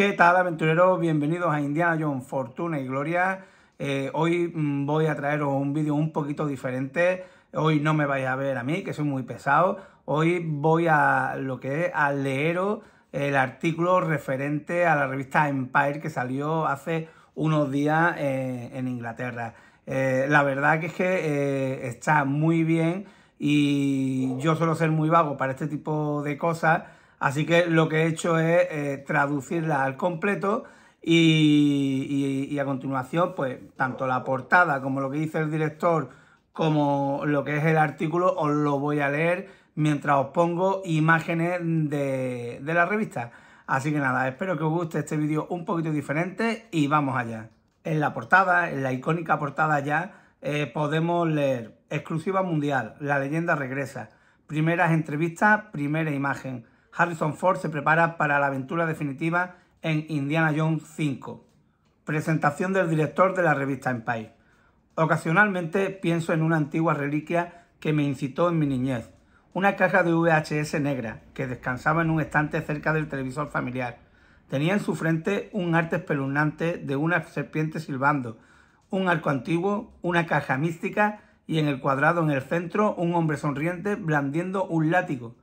¿Qué tal aventureros? Bienvenidos a Indiana Jones Fortuna y Gloria. Eh, hoy mm, voy a traeros un vídeo un poquito diferente. Hoy no me vais a ver a mí, que soy muy pesado. Hoy voy a lo que es a leeros el artículo referente a la revista Empire que salió hace unos días eh, en Inglaterra. Eh, la verdad que es que está muy bien y yo suelo ser muy vago para este tipo de cosas Así que lo que he hecho es eh, traducirla al completo y, a continuación, pues tanto la portada como lo que dice el director, como lo que es el artículo, os lo voy a leer mientras os pongo imágenes de, la revista. Así que nada, espero que os guste este vídeo un poquito diferente y vamos allá. En la portada, en la icónica portada ya, eh, podemos leer exclusiva mundial, la leyenda regresa, primeras entrevistas, primera imagen. Harrison Ford se prepara para la aventura definitiva en Indiana Jones 5. Presentación del director de la revista Empire. Ocasionalmente pienso en una antigua reliquia que me incitó en mi niñez, una caja de VHS negra que descansaba en un estante cerca del televisor familiar. Tenía en su frente un arte espeluznante de una serpiente silbando, un arco antiguo, una caja mística y en el cuadrado en el centro un hombre sonriente blandiendo un látigo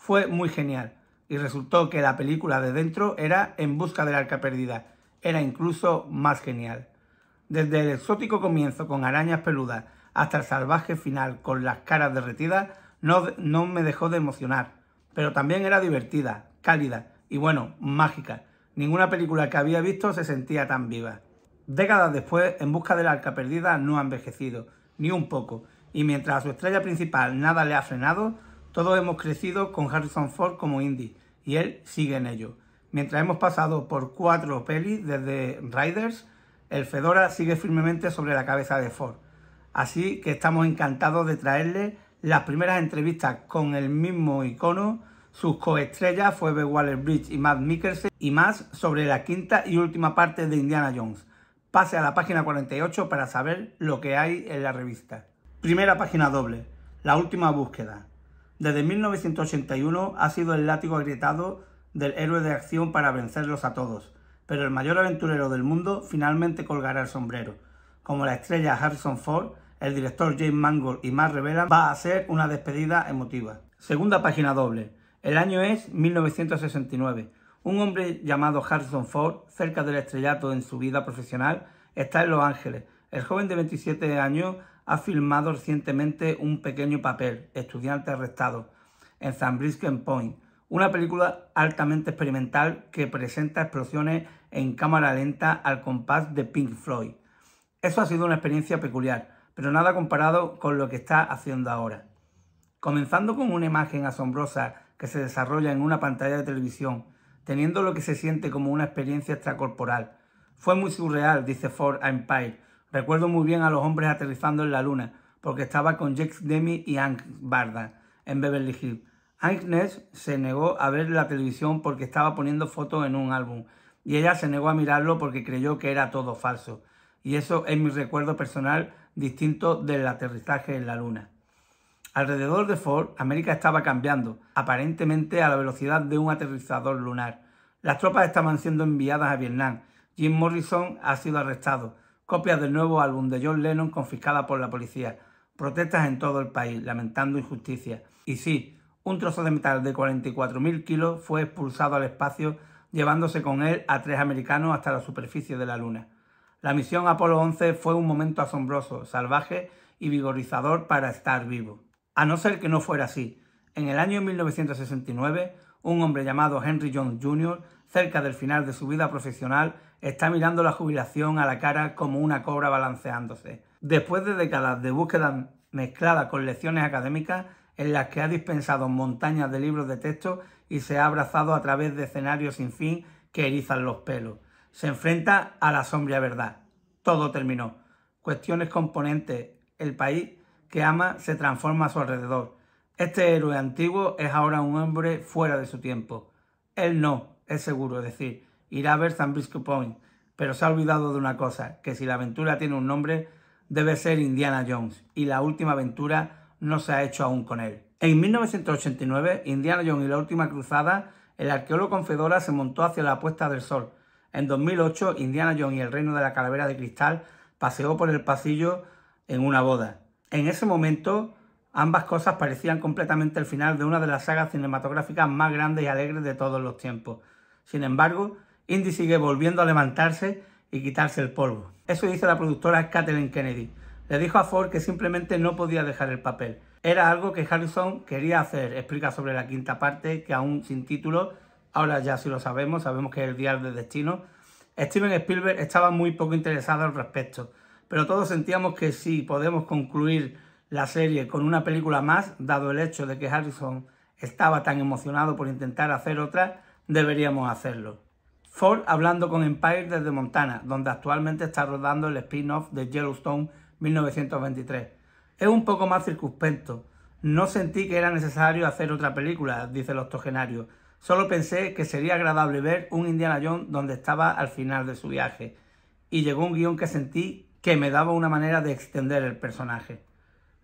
fue muy genial y resultó que la película de dentro era En busca del arca perdida. Era incluso más genial. Desde el exótico comienzo con arañas peludas hasta el salvaje final con las caras derretidas, no, me dejó de emocionar. Pero también era divertida, cálida y bueno, mágica. Ninguna película que había visto se sentía tan viva. Décadas después, En busca del arca perdida no ha envejecido, ni un poco, y mientras a su estrella principal nada le ha frenado, todos hemos crecido con Harrison Ford como indie y él sigue en ello. Mientras hemos pasado por cuatro pelis desde Riders, el Fedora sigue firmemente sobre la cabeza de Ford. Así que estamos encantados de traerle las primeras entrevistas con el mismo icono, sus coestrellas fue Waller-Bridge y Matt Mikkelsen y más sobre la quinta y última parte de Indiana Jones. Pase a la página 48 para saber lo que hay en la revista. Primera página doble, la última búsqueda. Desde 1981 ha sido el látigo agrietado del héroe de acción para vencerlos a todos, pero el mayor aventurero del mundo finalmente colgará el sombrero. Como la estrella Harrison Ford, el director James Mangold y más revelan va a ser una despedida emotiva. Segunda página doble. El año es 1969. Un hombre llamado Harrison Ford, cerca del estrellato en su vida profesional, está en Los Ángeles. El joven de 27 años ha filmado recientemente un pequeño papel, Estudiante arrestado, en and Point, una película altamente experimental que presenta explosiones en cámara lenta al compás de Pink Floyd. Eso ha sido una experiencia peculiar, pero nada comparado con lo que está haciendo ahora. Comenzando con una imagen asombrosa que se desarrolla en una pantalla de televisión, teniendo lo que se siente como una experiencia extracorporal. Fue muy surreal, dice Ford Empire, Recuerdo muy bien a los hombres aterrizando en la luna, porque estaba con Jack Demi y Hank Barda en Beverly Hills. Hank Ness se negó a ver la televisión porque estaba poniendo fotos en un álbum y ella se negó a mirarlo porque creyó que era todo falso. Y eso es mi recuerdo personal distinto del aterrizaje en la luna. Alrededor de Ford, América estaba cambiando, aparentemente a la velocidad de un aterrizador lunar. Las tropas estaban siendo enviadas a Vietnam. Jim Morrison ha sido arrestado copias del nuevo álbum de John Lennon confiscada por la policía, protestas en todo el país, lamentando injusticia. Y sí, un trozo de metal de 44.000 kilos fue expulsado al espacio, llevándose con él a tres americanos hasta la superficie de la Luna. La misión Apolo 11 fue un momento asombroso, salvaje y vigorizador para estar vivo. A no ser que no fuera así, en el año 1969, un hombre llamado Henry John Jr., cerca del final de su vida profesional, está mirando la jubilación a la cara como una cobra balanceándose. Después de décadas de búsqueda mezclada con lecciones académicas, en las que ha dispensado montañas de libros de texto y se ha abrazado a través de escenarios sin fin que erizan los pelos. Se enfrenta a la sombría verdad. Todo terminó. Cuestiones componentes. El país que ama se transforma a su alrededor. Este héroe antiguo es ahora un hombre fuera de su tiempo. Él no, es seguro, decir, irá a ver San Brisco Point, pero se ha olvidado de una cosa, que si la aventura tiene un nombre, debe ser Indiana Jones, y la última aventura no se ha hecho aún con él. En 1989, Indiana Jones y la última cruzada, el arqueólogo Fedora se montó hacia la puesta del sol. En 2008, Indiana Jones y el reino de la calavera de cristal paseó por el pasillo en una boda. En ese momento, ambas cosas parecían completamente el final de una de las sagas cinematográficas más grandes y alegres de todos los tiempos. Sin embargo, Indy sigue volviendo a levantarse y quitarse el polvo. Eso dice la productora Kathleen Kennedy. Le dijo a Ford que simplemente no podía dejar el papel. Era algo que Harrison quería hacer, explica sobre la quinta parte, que aún sin título, ahora ya sí lo sabemos, sabemos que es el diario de destino. Steven Spielberg estaba muy poco interesado al respecto, pero todos sentíamos que si podemos concluir la serie con una película más, dado el hecho de que Harrison estaba tan emocionado por intentar hacer otra, deberíamos hacerlo. Ford hablando con Empire desde Montana, donde actualmente está rodando el spin-off de Yellowstone 1923. Es un poco más circunspecto. No sentí que era necesario hacer otra película, dice el octogenario. Solo pensé que sería agradable ver un Indiana Jones donde estaba al final de su viaje. Y llegó un guión que sentí que me daba una manera de extender el personaje.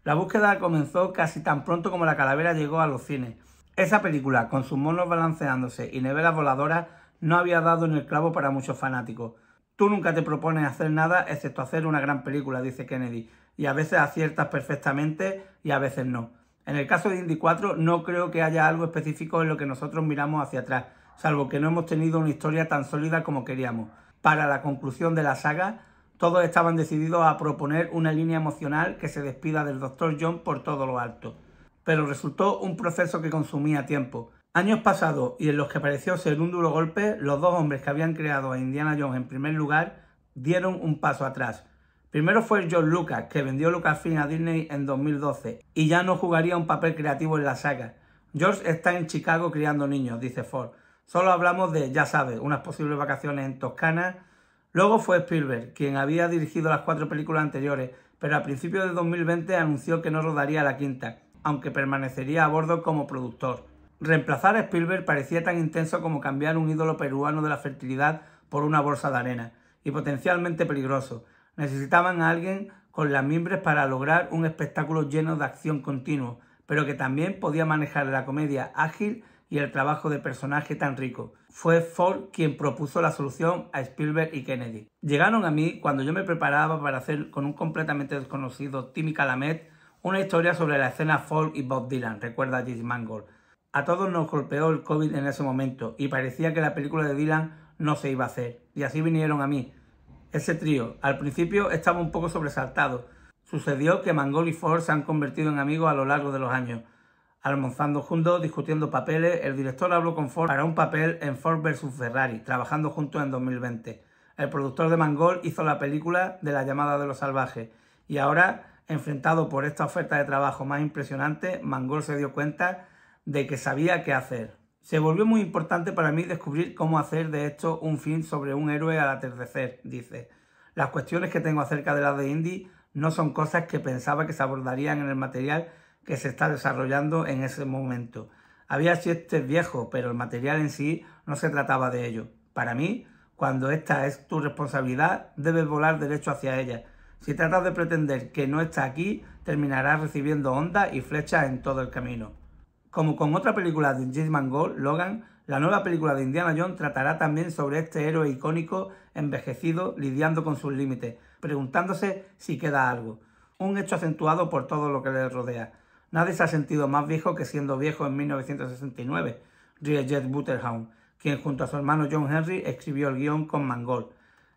La búsqueda comenzó casi tan pronto como la calavera llegó a los cines. Esa película, con sus monos balanceándose y neveras voladoras, no había dado en el clavo para muchos fanáticos. Tú nunca te propones hacer nada excepto hacer una gran película, dice Kennedy, y a veces aciertas perfectamente y a veces no. En el caso de Indy 4 no creo que haya algo específico en lo que nosotros miramos hacia atrás, salvo que no hemos tenido una historia tan sólida como queríamos. Para la conclusión de la saga, todos estaban decididos a proponer una línea emocional que se despida del Dr. John por todo lo alto. Pero resultó un proceso que consumía tiempo. Años pasados y en los que pareció ser un duro golpe, los dos hombres que habían creado a Indiana Jones en primer lugar dieron un paso atrás. Primero fue George Lucas, que vendió Lucasfilm a Disney en 2012 y ya no jugaría un papel creativo en la saga. George está en Chicago criando niños, dice Ford. Solo hablamos de, ya sabes, unas posibles vacaciones en Toscana. Luego fue Spielberg, quien había dirigido las cuatro películas anteriores, pero a principios de 2020 anunció que no rodaría la quinta, aunque permanecería a bordo como productor. Reemplazar a Spielberg parecía tan intenso como cambiar un ídolo peruano de la fertilidad por una bolsa de arena, y potencialmente peligroso. Necesitaban a alguien con las mimbres para lograr un espectáculo lleno de acción continua, pero que también podía manejar la comedia ágil y el trabajo de personaje tan rico. Fue Ford quien propuso la solución a Spielberg y Kennedy. Llegaron a mí cuando yo me preparaba para hacer con un completamente desconocido Timmy Calamet una historia sobre la escena Ford y Bob Dylan, recuerda James Mangold, a todos nos golpeó el COVID en ese momento y parecía que la película de Dylan no se iba a hacer. Y así vinieron a mí. Ese trío, al principio estaba un poco sobresaltado. Sucedió que Mangol y Ford se han convertido en amigos a lo largo de los años. Almorzando juntos, discutiendo papeles, el director habló con Ford para un papel en Ford vs Ferrari, trabajando juntos en 2020. El productor de Mangol hizo la película de la llamada de los salvajes. Y ahora, enfrentado por esta oferta de trabajo más impresionante, Mangol se dio cuenta de que sabía qué hacer. Se volvió muy importante para mí descubrir cómo hacer de esto un film sobre un héroe al atardecer, dice. Las cuestiones que tengo acerca de la de Indy no son cosas que pensaba que se abordarían en el material que se está desarrollando en ese momento. Había siete viejos, pero el material en sí no se trataba de ello. Para mí, cuando esta es tu responsabilidad, debes volar derecho hacia ella. Si tratas de pretender que no está aquí, terminarás recibiendo ondas y flechas en todo el camino. Como con otra película de Jim Mangold, Logan, la nueva película de Indiana Jones tratará también sobre este héroe icónico envejecido lidiando con sus límites, preguntándose si queda algo. Un hecho acentuado por todo lo que le rodea. Nadie se ha sentido más viejo que siendo viejo en 1969, Jet Butterhound, quien junto a su hermano John Henry escribió el guión con Mangold.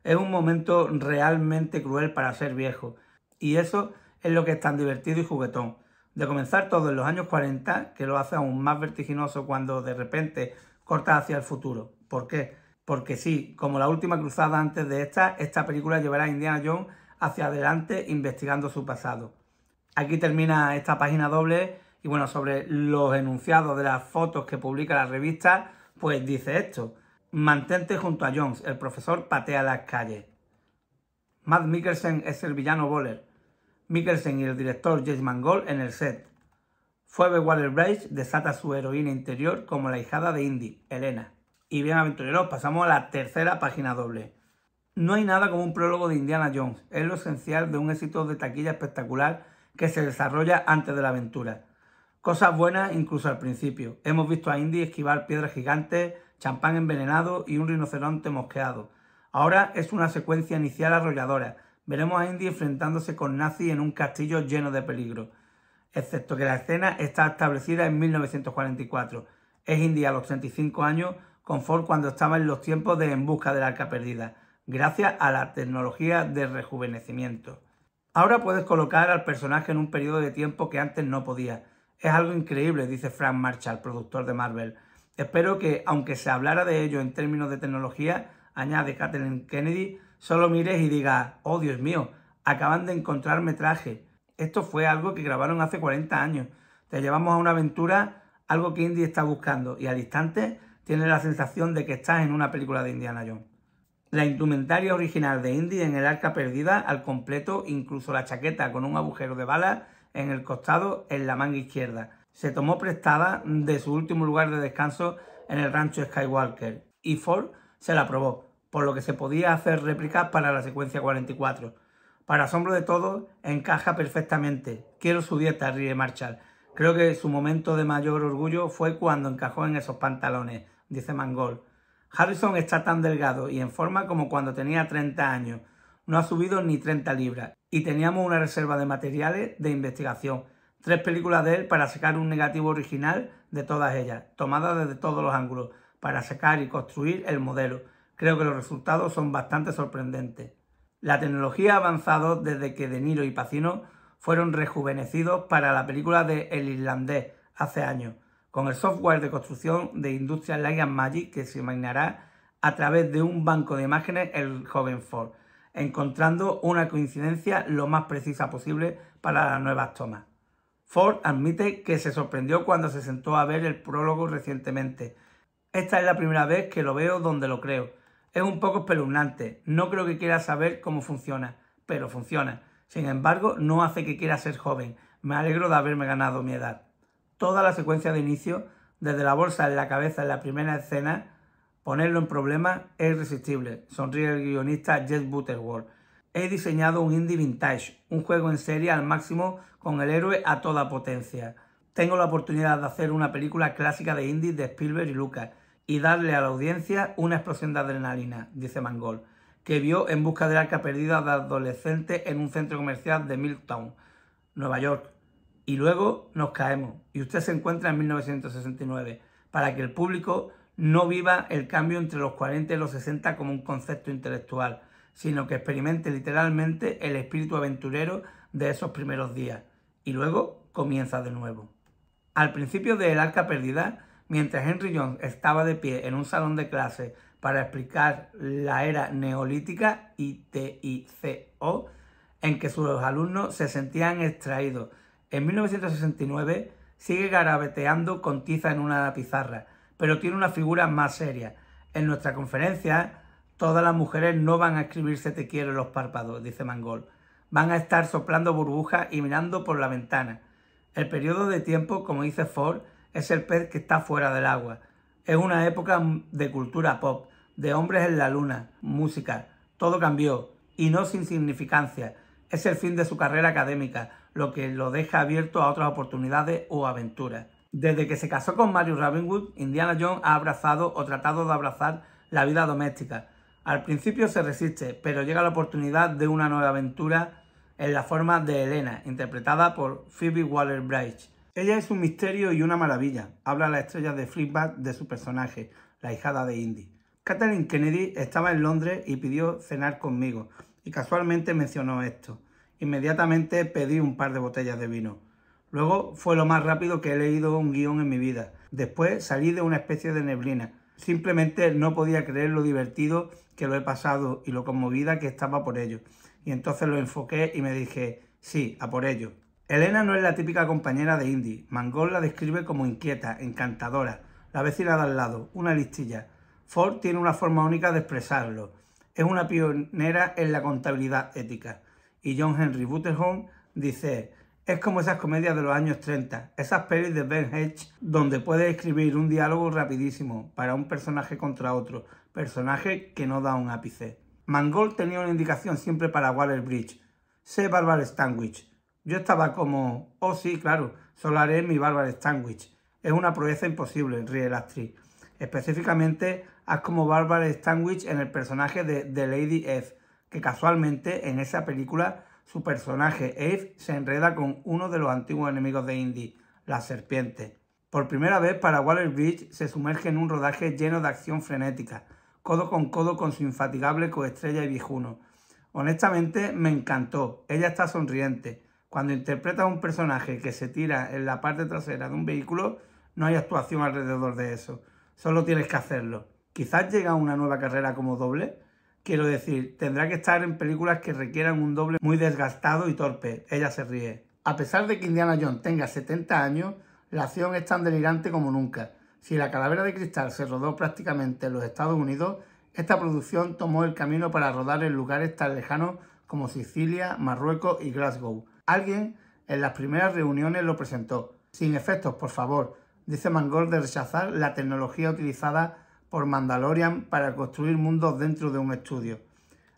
Es un momento realmente cruel para ser viejo, y eso es lo que es tan divertido y juguetón de comenzar todo en los años 40, que lo hace aún más vertiginoso cuando de repente corta hacia el futuro. ¿Por qué? Porque sí, como la última cruzada antes de esta, esta película llevará a Indiana Jones hacia adelante investigando su pasado. Aquí termina esta página doble y bueno, sobre los enunciados de las fotos que publica la revista, pues dice esto. Mantente junto a Jones, el profesor patea las calles. Matt Mikkelsen es el villano Boller, Mikkelsen y el director James Mangold en el set. Fuebe Waller-Bridge desata su heroína interior como la hijada de Indy, Elena. Y bien aventureros, pasamos a la tercera página doble. No hay nada como un prólogo de Indiana Jones, es lo esencial de un éxito de taquilla espectacular que se desarrolla antes de la aventura. Cosas buenas incluso al principio. Hemos visto a Indy esquivar piedras gigantes, champán envenenado y un rinoceronte mosqueado. Ahora es una secuencia inicial arrolladora, Veremos a Indy enfrentándose con Nazi en un castillo lleno de peligro, excepto que la escena está establecida en 1944. Es Indy a los 35 años con Ford cuando estaba en los tiempos de En busca del arca perdida, gracias a la tecnología de rejuvenecimiento. Ahora puedes colocar al personaje en un periodo de tiempo que antes no podía. Es algo increíble, dice Frank Marshall, productor de Marvel. Espero que, aunque se hablara de ello en términos de tecnología, añade Kathleen Kennedy, solo mires y digas, oh Dios mío, acaban de encontrar metraje. Esto fue algo que grabaron hace 40 años. Te llevamos a una aventura, algo que Indy está buscando y al instante tienes la sensación de que estás en una película de Indiana Jones. La indumentaria original de Indy en el arca perdida al completo, incluso la chaqueta con un agujero de bala en el costado en la manga izquierda. Se tomó prestada de su último lugar de descanso en el rancho Skywalker y Ford se la probó por lo que se podía hacer réplicas para la secuencia 44. Para asombro de todos, encaja perfectamente. Quiero su dieta, Rie Marshall. Creo que su momento de mayor orgullo fue cuando encajó en esos pantalones, dice Mangold. Harrison está tan delgado y en forma como cuando tenía 30 años. No ha subido ni 30 libras. Y teníamos una reserva de materiales de investigación. Tres películas de él para sacar un negativo original de todas ellas, tomadas desde todos los ángulos, para sacar y construir el modelo creo que los resultados son bastante sorprendentes. La tecnología ha avanzado desde que De Niro y Pacino fueron rejuvenecidos para la película de El Irlandés hace años, con el software de construcción de Industrial Light Magic que se imaginará a través de un banco de imágenes el joven Ford, encontrando una coincidencia lo más precisa posible para las nuevas tomas. Ford admite que se sorprendió cuando se sentó a ver el prólogo recientemente. Esta es la primera vez que lo veo donde lo creo, es un poco espeluznante. No creo que quiera saber cómo funciona, pero funciona. Sin embargo, no hace que quiera ser joven. Me alegro de haberme ganado mi edad. Toda la secuencia de inicio, desde la bolsa en la cabeza en la primera escena, ponerlo en problemas es irresistible. Sonríe el guionista Jeff Butterworth. He diseñado un indie vintage, un juego en serie al máximo con el héroe a toda potencia. Tengo la oportunidad de hacer una película clásica de indie de Spielberg y Lucas y darle a la audiencia una explosión de adrenalina, dice Mangol, que vio en busca del arca perdida de adolescentes en un centro comercial de Milltown, Nueva York. Y luego nos caemos y usted se encuentra en 1969, para que el público no viva el cambio entre los 40 y los 60 como un concepto intelectual, sino que experimente literalmente el espíritu aventurero de esos primeros días. Y luego comienza de nuevo. Al principio de El Arca Perdida, Mientras Henry Jones estaba de pie en un salón de clase para explicar la era neolítica ITICO en que sus alumnos se sentían extraídos. En 1969 sigue garabeteando con tiza en una pizarra, pero tiene una figura más seria. En nuestra conferencia, todas las mujeres no van a escribirse te quiero los párpados, dice Mangol. Van a estar soplando burbujas y mirando por la ventana. El periodo de tiempo, como dice Ford, es el pez que está fuera del agua. Es una época de cultura pop, de hombres en la luna, música, todo cambió, y no sin significancia. Es el fin de su carrera académica, lo que lo deja abierto a otras oportunidades o aventuras. Desde que se casó con Mario Ravenwood, Indiana Jones ha abrazado o tratado de abrazar la vida doméstica. Al principio se resiste, pero llega la oportunidad de una nueva aventura en la forma de Elena, interpretada por Phoebe Waller-Bridge, ella es un misterio y una maravilla. Habla la estrella de Flipback de su personaje, la hijada de Indy. Kathleen Kennedy estaba en Londres y pidió cenar conmigo, y casualmente mencionó esto. Inmediatamente pedí un par de botellas de vino. Luego fue lo más rápido que he leído un guión en mi vida. Después salí de una especie de neblina. Simplemente no podía creer lo divertido que lo he pasado y lo conmovida que estaba por ello. Y entonces lo enfoqué y me dije, sí, a por ello. Elena no es la típica compañera de Indy. Mangold la describe como inquieta, encantadora, la vecina de al lado, una listilla. Ford tiene una forma única de expresarlo. Es una pionera en la contabilidad ética. Y John Henry Butterhorn dice, es como esas comedias de los años 30, esas pelis de Ben Hedge donde puede escribir un diálogo rapidísimo para un personaje contra otro, personaje que no da un ápice. Mangold tenía una indicación siempre para Waller Bridge. Sé Barbara Stanwich, yo estaba como, oh sí, claro, haré mi Bárbara Stanwich. Es una proeza imposible, ríe la actriz. Específicamente, haz como Barbara Stanwich en el personaje de The Lady Eve, que casualmente en esa película su personaje Eve se enreda con uno de los antiguos enemigos de Indy, la serpiente. Por primera vez para Waller Bridge se sumerge en un rodaje lleno de acción frenética, codo con codo con su infatigable coestrella y vijuno. Honestamente me encantó, ella está sonriente, cuando interpretas a un personaje que se tira en la parte trasera de un vehículo, no hay actuación alrededor de eso. Solo tienes que hacerlo. Quizás llega una nueva carrera como doble. Quiero decir, tendrá que estar en películas que requieran un doble muy desgastado y torpe. Ella se ríe. A pesar de que Indiana Jones tenga 70 años, la acción es tan delirante como nunca. Si la calavera de cristal se rodó prácticamente en los Estados Unidos, esta producción tomó el camino para rodar en lugares tan lejanos como Sicilia, Marruecos y Glasgow. Alguien en las primeras reuniones lo presentó. Sin efectos, por favor, dice Mangold de rechazar la tecnología utilizada por Mandalorian para construir mundos dentro de un estudio.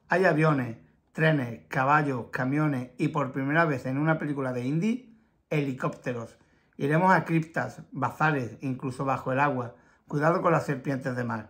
Hay aviones, trenes, caballos, camiones y por primera vez en una película de indie, helicópteros. Iremos a criptas, bazares, incluso bajo el agua. Cuidado con las serpientes de mar.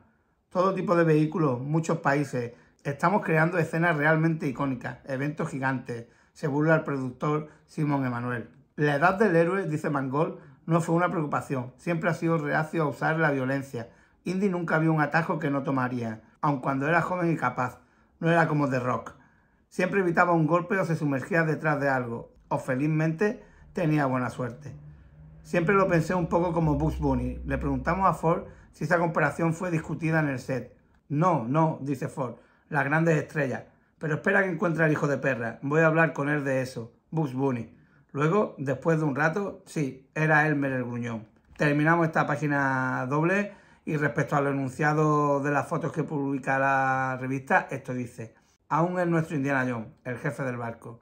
Todo tipo de vehículos, muchos países. Estamos creando escenas realmente icónicas, eventos gigantes, se burla el productor Simon Emanuel. La edad del héroe, dice Mangol, no fue una preocupación, siempre ha sido reacio a usar la violencia. Indy nunca vio un atajo que no tomaría, aun cuando era joven y capaz, no era como The Rock. Siempre evitaba un golpe o se sumergía detrás de algo, o felizmente tenía buena suerte. Siempre lo pensé un poco como Bugs Bunny. Le preguntamos a Ford si esa comparación fue discutida en el set. No, no, dice Ford, las grandes estrellas. Pero espera que encuentre al hijo de perra. Voy a hablar con él de eso. Bugs Bunny. Luego, después de un rato, sí, era él el gruñón. Terminamos esta página doble y respecto al lo enunciado de las fotos que publica la revista, esto dice, aún es nuestro Indiana Jones, el jefe del barco.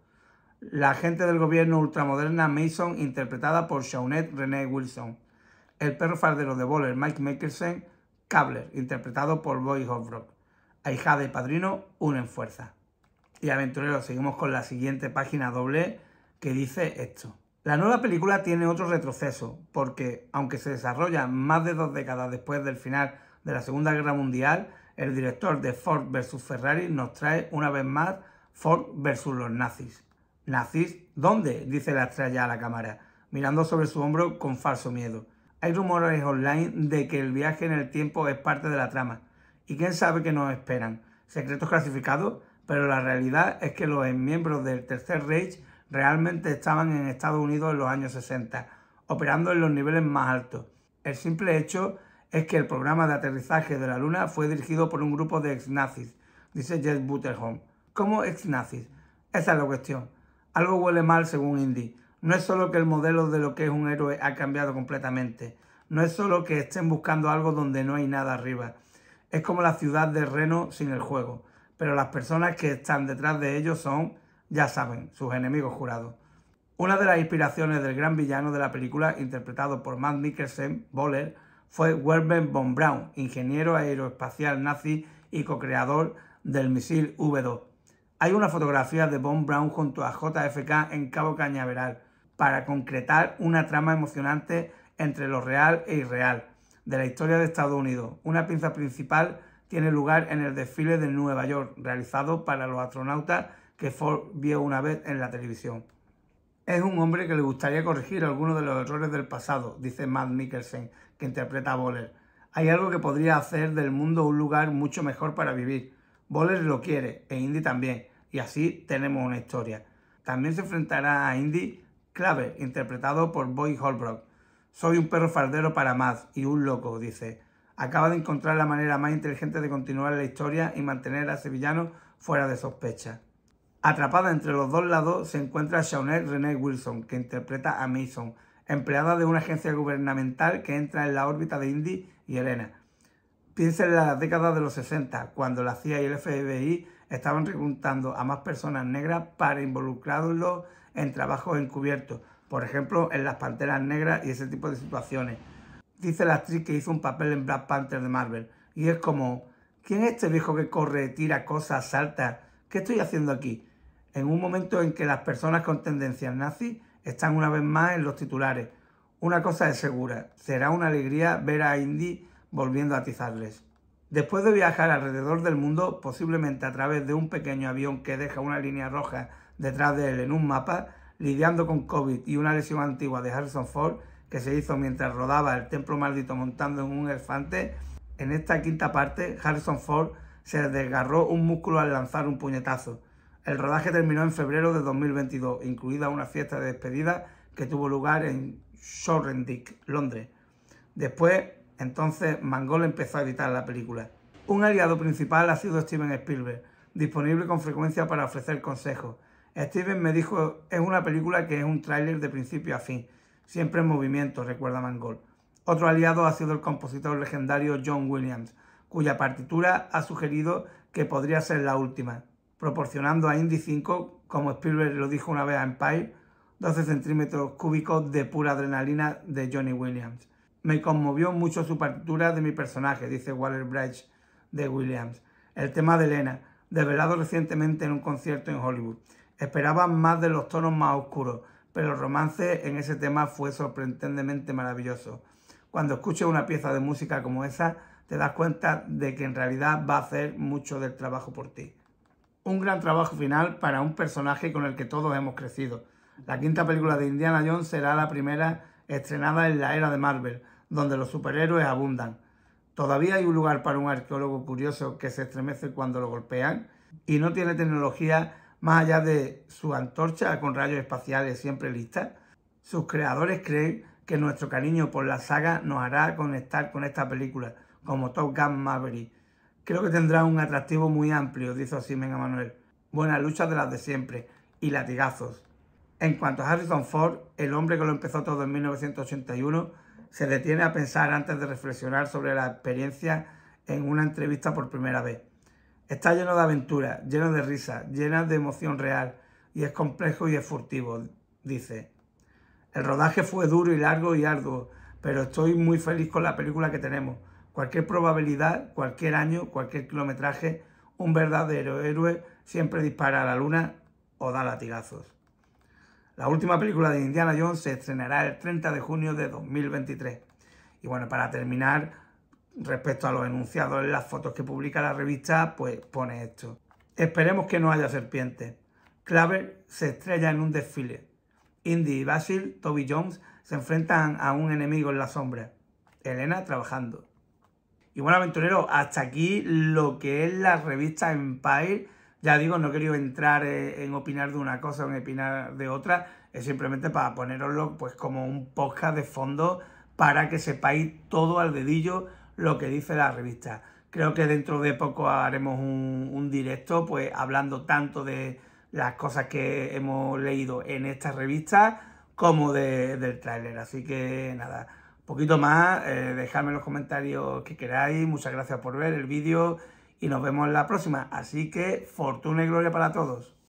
La agente del gobierno ultramoderna Mason, interpretada por Shaunette Renee Wilson. El perro fardero de Bowler, Mike Mickelson, Cabler, interpretado por Boy Holbrook. Ahijada y padrino unen fuerza. Y aventureros, seguimos con la siguiente página doble que dice esto. La nueva película tiene otro retroceso, porque aunque se desarrolla más de dos décadas después del final de la Segunda Guerra Mundial, el director de Ford vs. Ferrari nos trae una vez más Ford vs. los nazis. ¿Nazis? ¿Dónde? dice la estrella a la cámara, mirando sobre su hombro con falso miedo. Hay rumores online de que el viaje en el tiempo es parte de la trama. ¿Y quién sabe qué nos esperan? ¿Secretos clasificados? pero la realidad es que los miembros del Tercer Reich realmente estaban en Estados Unidos en los años 60, operando en los niveles más altos. El simple hecho es que el programa de aterrizaje de la Luna fue dirigido por un grupo de ex-nazis, dice Jeff Butterholm. ¿Cómo ex-nazis? Esa es la cuestión. Algo huele mal según Indy. No es solo que el modelo de lo que es un héroe ha cambiado completamente. No es solo que estén buscando algo donde no hay nada arriba. Es como la ciudad de Reno sin el juego pero las personas que están detrás de ellos son, ya saben, sus enemigos jurados. Una de las inspiraciones del gran villano de la película, interpretado por Matt Mikkelsen, Boller, fue Werner von Braun, ingeniero aeroespacial nazi y co-creador del misil V2. Hay una fotografía de von Braun junto a JFK en Cabo Cañaveral para concretar una trama emocionante entre lo real e irreal de la historia de Estados Unidos. Una pinza principal tiene lugar en el desfile de Nueva York, realizado para los astronautas que Ford vio una vez en la televisión. Es un hombre que le gustaría corregir algunos de los errores del pasado, dice Matt Mikkelsen, que interpreta a Boller. Hay algo que podría hacer del mundo un lugar mucho mejor para vivir. Boller lo quiere, e Indy también, y así tenemos una historia. También se enfrentará a Indy Clave, interpretado por Boy Holbrook. Soy un perro faldero para Matt y un loco, dice acaba de encontrar la manera más inteligente de continuar la historia y mantener a Sevillano fuera de sospecha. Atrapada entre los dos lados se encuentra Shaunel Renee Wilson, que interpreta a Mason, empleada de una agencia gubernamental que entra en la órbita de Indy y Elena. Piensa en las décadas de los 60, cuando la CIA y el FBI estaban reclutando a más personas negras para involucrarlos en trabajos encubiertos, por ejemplo, en las panteras negras y ese tipo de situaciones dice la actriz que hizo un papel en Black Panther de Marvel. Y es como, ¿quién es este viejo que corre, tira cosas, salta? ¿Qué estoy haciendo aquí? En un momento en que las personas con tendencias nazis están una vez más en los titulares. Una cosa es segura, será una alegría ver a Indy volviendo a atizarles. Después de viajar alrededor del mundo, posiblemente a través de un pequeño avión que deja una línea roja detrás de él en un mapa, lidiando con COVID y una lesión antigua de Harrison Ford, que se hizo mientras rodaba El Templo Maldito montando en un elefante, en esta quinta parte Harrison Ford se desgarró un músculo al lanzar un puñetazo. El rodaje terminó en febrero de 2022, incluida una fiesta de despedida que tuvo lugar en Shorendick, Londres. Después, entonces, Mangold empezó a editar la película. Un aliado principal ha sido Steven Spielberg, disponible con frecuencia para ofrecer consejos. Steven me dijo, es una película que es un tráiler de principio a fin, siempre en movimiento, recuerda Mangold. Otro aliado ha sido el compositor legendario John Williams, cuya partitura ha sugerido que podría ser la última, proporcionando a Indy 5, como Spielberg lo dijo una vez a Empire, 12 centímetros cúbicos de pura adrenalina de Johnny Williams. Me conmovió mucho su partitura de mi personaje, dice Walter Bridge de Williams. El tema de Elena, develado recientemente en un concierto en Hollywood. Esperaba más de los tonos más oscuros, pero el romance en ese tema fue sorprendentemente maravilloso. Cuando escuchas una pieza de música como esa, te das cuenta de que en realidad va a hacer mucho del trabajo por ti. Un gran trabajo final para un personaje con el que todos hemos crecido. La quinta película de Indiana Jones será la primera estrenada en la era de Marvel, donde los superhéroes abundan. Todavía hay un lugar para un arqueólogo curioso que se estremece cuando lo golpean y no tiene tecnología más allá de su antorcha con rayos espaciales siempre lista, sus creadores creen que nuestro cariño por la saga nos hará conectar con esta película, como Top Gun Maverick. Creo que tendrá un atractivo muy amplio, dice Simen Emanuel. Manuel. Buenas luchas de las de siempre y latigazos. En cuanto a Harrison Ford, el hombre que lo empezó todo en 1981, se detiene a pensar antes de reflexionar sobre la experiencia en una entrevista por primera vez. Está lleno de aventuras, lleno de risa, llena de emoción real y es complejo y es furtivo, dice. El rodaje fue duro y largo y arduo, pero estoy muy feliz con la película que tenemos. Cualquier probabilidad, cualquier año, cualquier kilometraje, un verdadero héroe siempre dispara a la luna o da latigazos. La última película de Indiana Jones se estrenará el 30 de junio de 2023. Y bueno, para terminar, respecto a los enunciados en las fotos que publica la revista, pues pone esto. Esperemos que no haya serpientes. Claver se estrella en un desfile. Indy y Basil, Toby Jones, se enfrentan a un enemigo en la sombra. Elena trabajando. Y bueno, aventurero, hasta aquí lo que es la revista Empire. Ya digo, no quería entrar eh, en opinar de una cosa o en opinar de otra. Es simplemente para poneroslo pues, como un podcast de fondo para que sepáis todo al dedillo lo que dice la revista. Creo que dentro de poco haremos un, directo, pues hablando tanto de las cosas que hemos leído en esta revista como del tráiler. Así que nada, un poquito más, eh, dejadme en los comentarios que queráis. Muchas gracias por ver el vídeo y nos vemos en la próxima. Así que fortuna y gloria para todos.